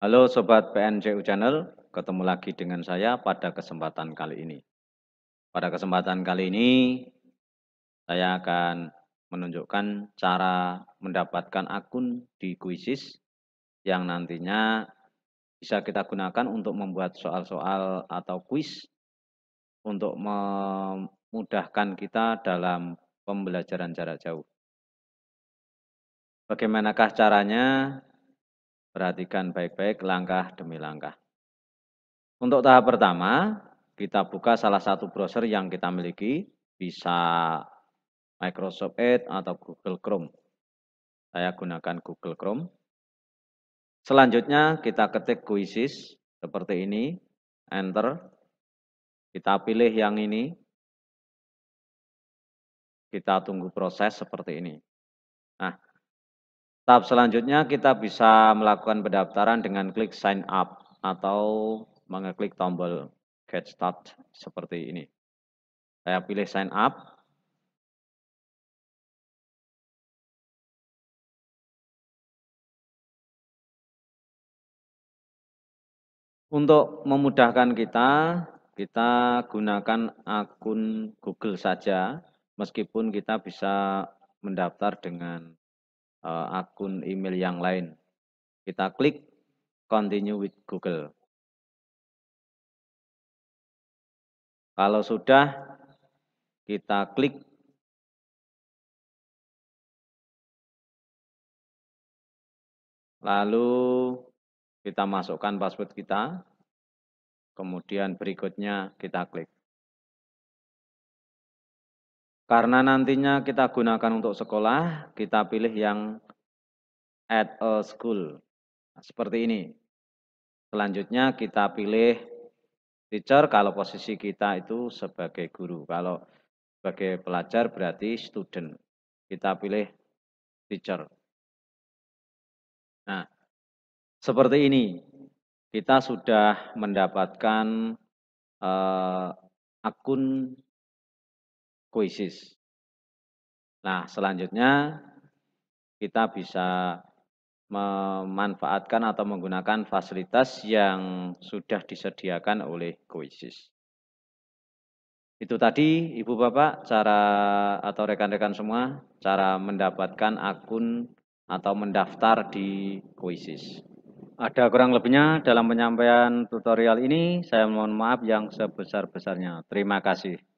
Halo Sobat PNCU Channel, ketemu lagi dengan saya pada kesempatan kali ini. Pada kesempatan kali ini, saya akan menunjukkan cara mendapatkan akun di Quizzes yang nantinya bisa kita gunakan untuk membuat soal-soal atau kuis untuk memudahkan kita dalam pembelajaran jarak jauh. Bagaimanakah caranya? Perhatikan baik-baik langkah demi langkah. Untuk tahap pertama, kita buka salah satu browser yang kita miliki, bisa Microsoft Edge atau Google Chrome. Saya gunakan Google Chrome. Selanjutnya kita ketik kuisis seperti ini, enter. Kita pilih yang ini. Kita tunggu proses seperti ini. Nah, Tahap selanjutnya kita bisa melakukan pendaftaran dengan klik sign up atau mengeklik tombol get start seperti ini. Saya pilih sign up. Untuk memudahkan kita, kita gunakan akun Google saja, meskipun kita bisa mendaftar dengan uh, akun email yang lain. Kita klik continue with Google. Kalau sudah, kita klik Lalu kita masukkan password kita. Kemudian berikutnya kita klik. Karena nantinya kita gunakan untuk sekolah, kita pilih yang at a school. Nah, seperti ini. Selanjutnya kita pilih teacher kalau posisi kita itu sebagai guru. Kalau sebagai pelajar berarti student. Kita pilih teacher. Nah, seperti ini. Kita sudah mendapatkan uh, akun kuisis. Nah, selanjutnya kita bisa memanfaatkan atau menggunakan fasilitas yang sudah disediakan oleh Kuisis. Itu tadi Ibu Bapak cara atau rekan-rekan semua cara mendapatkan akun atau mendaftar di Kuisis. Ada kurang lebihnya dalam penyampaian tutorial ini saya mohon maaf yang sebesar-besarnya. Terima kasih.